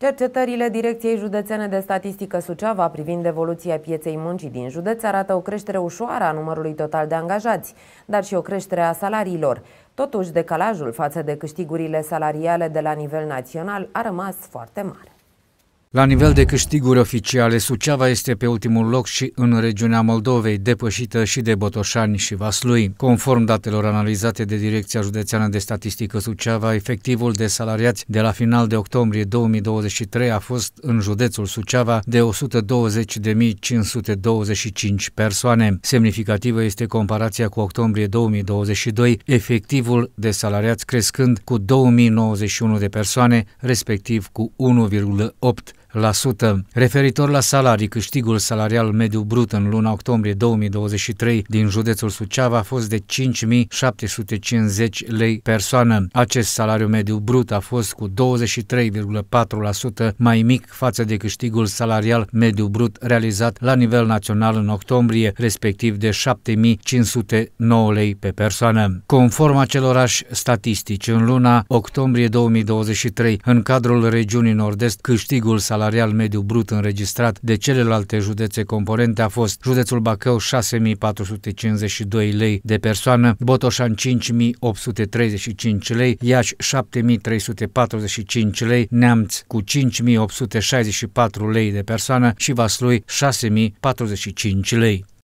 Cercetările Direcției Județene de Statistică Suceava privind evoluția pieței muncii din județ arată o creștere ușoară a numărului total de angajați, dar și o creștere a salariilor. Totuși, decalajul față de câștigurile salariale de la nivel național a rămas foarte mare. La nivel de câștiguri oficiale, Suceava este pe ultimul loc și în regiunea Moldovei, depășită și de Botoșani și Vaslui. Conform datelor analizate de Direcția Județeană de Statistică Suceava, efectivul de salariați de la final de octombrie 2023 a fost în județul Suceava de 120.525 persoane. Semnificativă este comparația cu octombrie 2022, efectivul de salariați crescând cu 2091 de persoane, respectiv cu 1,8 Referitor la salarii, câștigul salarial mediu brut în luna octombrie 2023 din județul Suceava a fost de 5.750 lei persoană. Acest salariu mediu brut a fost cu 23,4% mai mic față de câștigul salarial mediu brut realizat la nivel național în octombrie, respectiv de 7.509 lei pe persoană. Conform acelorași statistici, în luna octombrie 2023, în cadrul regiunii nord-est, câștigul salarial salarial mediu brut înregistrat de celelalte județe componente a fost județul Bacău 6.452 lei de persoană, Botoșan 5.835 lei, Iași 7.345 lei, Neamț cu 5.864 lei de persoană și Vaslui 6.045 lei.